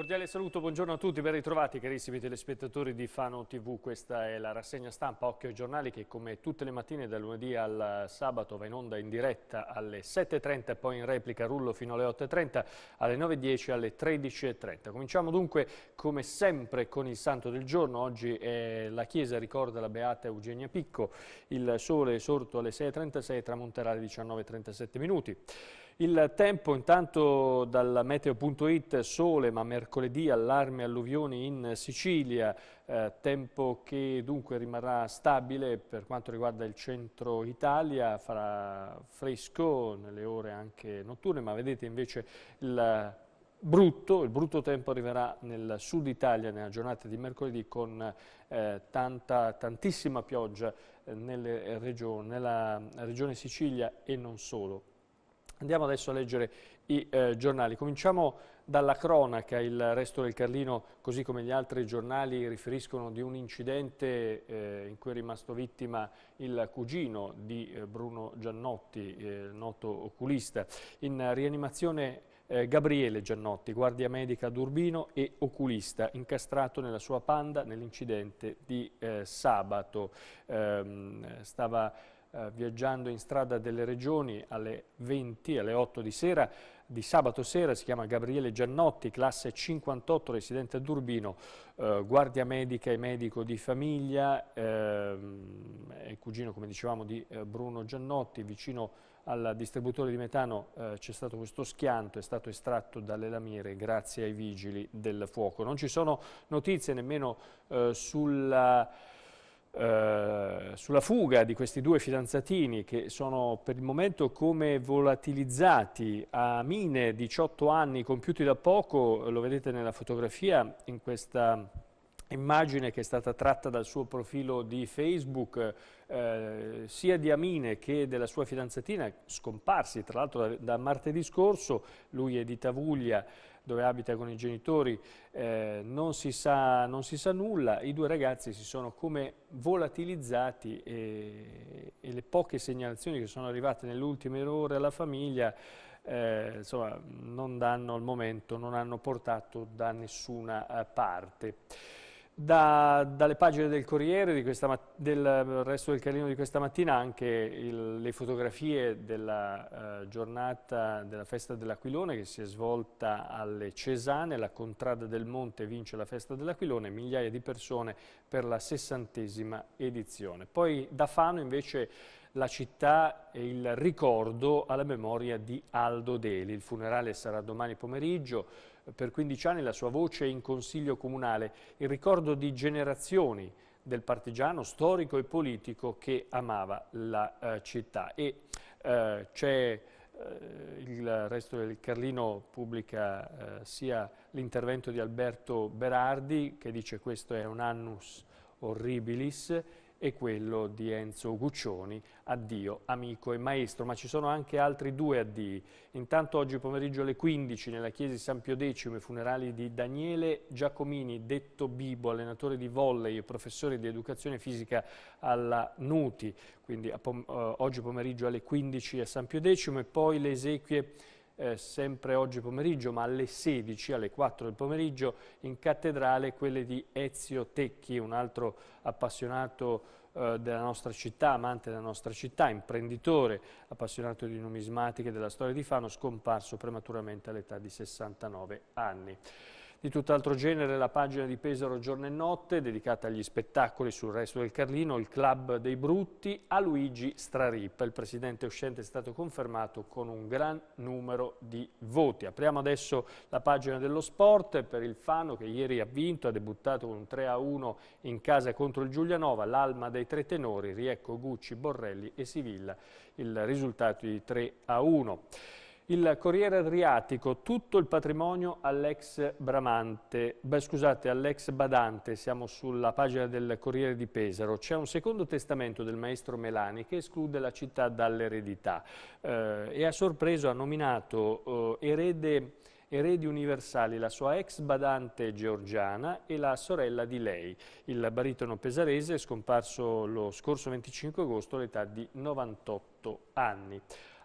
Cordiale saluto, buongiorno a tutti, ben ritrovati carissimi telespettatori di Fano TV, questa è la rassegna stampa Occhio ai giornali che come tutte le mattine dal lunedì al sabato va in onda in diretta alle 7.30 e poi in replica rullo fino alle 8.30, alle 9.10 alle 13.30. Cominciamo dunque come sempre con il santo del giorno, oggi eh, la chiesa ricorda la beata Eugenia Picco, il sole sorto alle 6.36 tramonterà alle 19.37 minuti. Il tempo intanto dal meteo.it sole ma mercoledì allarme alluvioni in Sicilia, eh, tempo che dunque rimarrà stabile per quanto riguarda il centro Italia, farà fresco nelle ore anche notturne ma vedete invece il brutto, il brutto tempo arriverà nel sud Italia nella giornata di mercoledì con eh, tanta, tantissima pioggia eh, nelle regioni, nella regione Sicilia e non solo. Andiamo adesso a leggere i eh, giornali. Cominciamo dalla cronaca, il resto del Carlino, così come gli altri giornali, riferiscono di un incidente eh, in cui è rimasto vittima il cugino di eh, Bruno Giannotti, eh, noto oculista. In rianimazione eh, Gabriele Giannotti, guardia medica ad Urbino e oculista, incastrato nella sua panda nell'incidente di eh, sabato. Ehm, stava eh, viaggiando in strada delle regioni alle 20, alle 8 di sera, di sabato sera, si chiama Gabriele Giannotti, classe 58, residente ad Urbino, eh, guardia medica e medico di famiglia, eh, è cugino, come dicevamo, di eh, Bruno Giannotti, vicino al distributore di metano eh, c'è stato questo schianto, è stato estratto dalle lamiere grazie ai vigili del fuoco. Non ci sono notizie nemmeno eh, sulla eh, sulla fuga di questi due fidanzatini che sono per il momento come volatilizzati a mine 18 anni compiuti da poco, lo vedete nella fotografia in questa immagine che è stata tratta dal suo profilo di Facebook eh, sia di Amine che della sua fidanzatina scomparsi tra l'altro da, da, martedì scorso lui è di Tavuglia dove abita con i genitori, eh, non, si sa, non, si sa, nulla, i due ragazzi si sono come volatilizzati e, e le poche segnalazioni che sono arrivate nelle ultime ore alla famiglia eh, insomma, non danno al momento, non hanno portato da nessuna eh, parte. Da, dalle pagine del Corriere, questa, del resto del carino di questa mattina, anche il, le fotografie della eh, giornata della festa dell'Aquilone che si è svolta alle Cesane, la contrada del Monte vince la festa dell'Aquilone, migliaia di persone per la sessantesima edizione. Poi da Fano invece la città e il ricordo alla memoria di Aldo Deli. Il funerale sarà domani pomeriggio, per 15 anni la sua voce in consiglio comunale, il ricordo di generazioni del partigiano storico e politico che amava la eh, città. E eh, c'è eh, il resto del Carlino pubblica eh, sia l'intervento di Alberto Berardi che dice questo è un annus horribilis e quello di Enzo Guccioni, addio amico e maestro, ma ci sono anche altri due addii. Intanto oggi pomeriggio alle 15 nella chiesa di San Pio X, funerali di Daniele Giacomini, detto Bibo, allenatore di volley e professore di educazione fisica alla Nuti, quindi pom eh, oggi pomeriggio alle 15 a San Pio X e poi le esequie eh, sempre oggi pomeriggio, ma alle 16, alle 4 del pomeriggio, in cattedrale quelle di Ezio Tecchi, un altro appassionato eh, della nostra città, amante della nostra città, imprenditore, appassionato di numismatica e della storia di Fano, scomparso prematuramente all'età di 69 anni. Di tutt'altro genere la pagina di Pesaro Giorno e Notte, dedicata agli spettacoli sul resto del Carlino, il Club dei Brutti, a Luigi Straripa. Il presidente uscente è stato confermato con un gran numero di voti. Apriamo adesso la pagina dello sport per il Fano che ieri ha vinto, ha debuttato con un 3-1 in casa contro il Giulianova, l'alma dei tre tenori, Riecco, Gucci, Borrelli e Sivilla. Il risultato di 3-1 il Corriere Adriatico, tutto il patrimonio all'ex Bramante, beh, scusate, all'ex Badante, siamo sulla pagina del Corriere di Pesaro. C'è un secondo testamento del maestro Melani che esclude la città dall'eredità eh, e a sorpreso ha nominato eh, erede eredi universali la sua ex badante georgiana e la sorella di lei. Il baritono pesarese scomparso lo scorso 25 agosto all'età di 98 anni.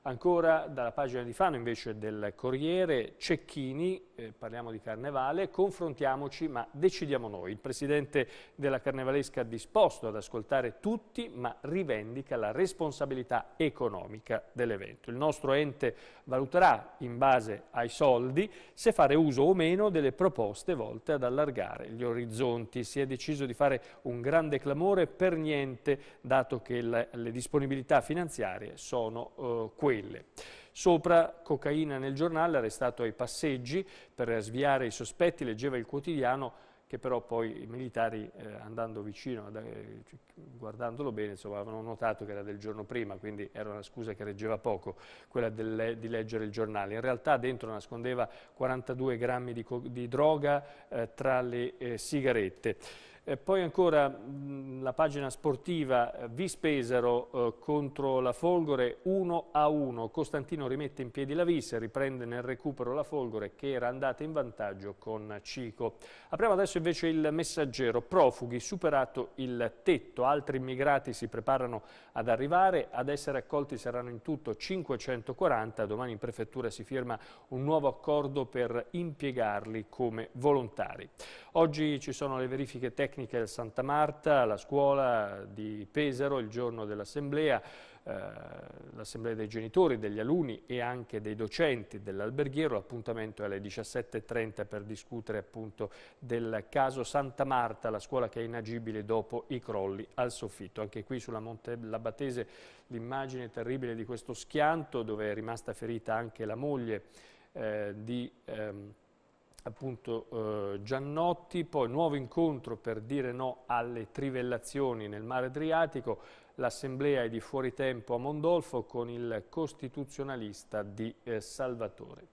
Ancora dalla pagina di Fano invece del Corriere, Cecchini, eh, parliamo di Carnevale, confrontiamoci ma decidiamo noi. Il presidente della Carnevalesca è disposto ad ascoltare tutti ma rivendica la responsabilità economica dell'evento. Il nostro ente valuterà in base ai soldi se fare uso o meno delle proposte volte ad allargare gli orizzonti. Si è deciso di fare un grande clamore per niente dato che le, disponibilità finanziarie sono eh, quelle quelle. Sopra cocaina nel giornale, arrestato ai passeggi per sviare i sospetti, leggeva il quotidiano che però poi i militari eh, andando vicino, eh, cioè, guardandolo bene, insomma, avevano notato che era del giorno prima, quindi era una scusa che reggeva poco, quella del, di leggere il giornale. In realtà dentro nascondeva 42 grammi di, di droga eh, tra le eh, sigarette. E poi ancora mh, mm, la pagina sportiva eh, Vispesaro eh, contro la Folgore 1 a 1. Costantino rimette in piedi la Vis, riprende nel recupero la Folgore che era andata in vantaggio con Cico. Apriamo adesso invece il messaggero. Profughi, superato il tetto, altri immigrati si preparano ad arrivare, ad essere accolti saranno in tutto 540. Domani in prefettura si firma un nuovo accordo per impiegarli come volontari. Oggi ci sono le verifiche tecniche tecnica del Santa Marta, la scuola di Pesaro, il giorno dell'assemblea, eh, l'assemblea dei genitori, degli alunni e anche dei docenti dell'alberghiero, l'appuntamento è alle 17.30 per discutere appunto del caso Santa Marta, la scuola che è inagibile dopo i crolli al soffitto. Anche qui sulla Monte Labatese l'immagine terribile di questo schianto dove è rimasta ferita anche la moglie eh, di... Ehm, appunto eh, Giannotti, poi nuovo incontro per dire no alle trivellazioni nel mare Adriatico, l'assemblea è di fuori tempo a Mondolfo con il costituzionalista di eh, Salvatore.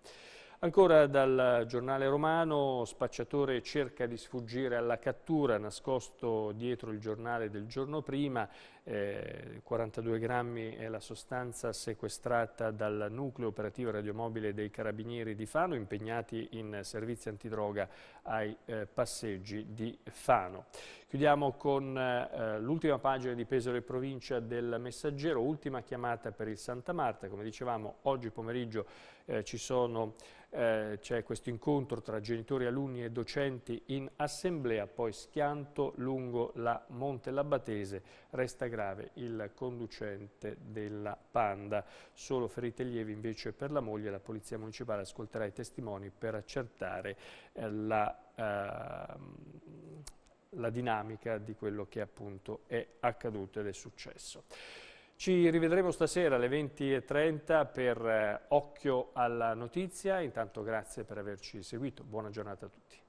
Ancora dal giornale romano, spacciatore cerca di sfuggire alla cattura, nascosto dietro il giornale del giorno prima, eh, 42 grammi è la sostanza sequestrata dal nucleo operativo radiomobile dei carabinieri di Fano, impegnati in servizi antidroga ai eh, passeggi di Fano. Chiudiamo con eh, eh, l'ultima pagina di Pesaro e Provincia del Messaggero, ultima chiamata per il Santa Marta. Come dicevamo, oggi pomeriggio eh, eh c'è questo incontro tra genitori, alunni e docenti in assemblea, poi schianto lungo la Monte Labbatese, resta grave il conducente della Panda. Solo ferite lievi invece per la moglie, la Polizia Municipale ascolterà i testimoni per accertare eh, la Ehm, la dinamica di quello che appunto è accaduto ed è successo. Ci rivedremo stasera alle 20.30 per eh, Occhio alla Notizia. Intanto grazie per averci seguito. Buona giornata a tutti.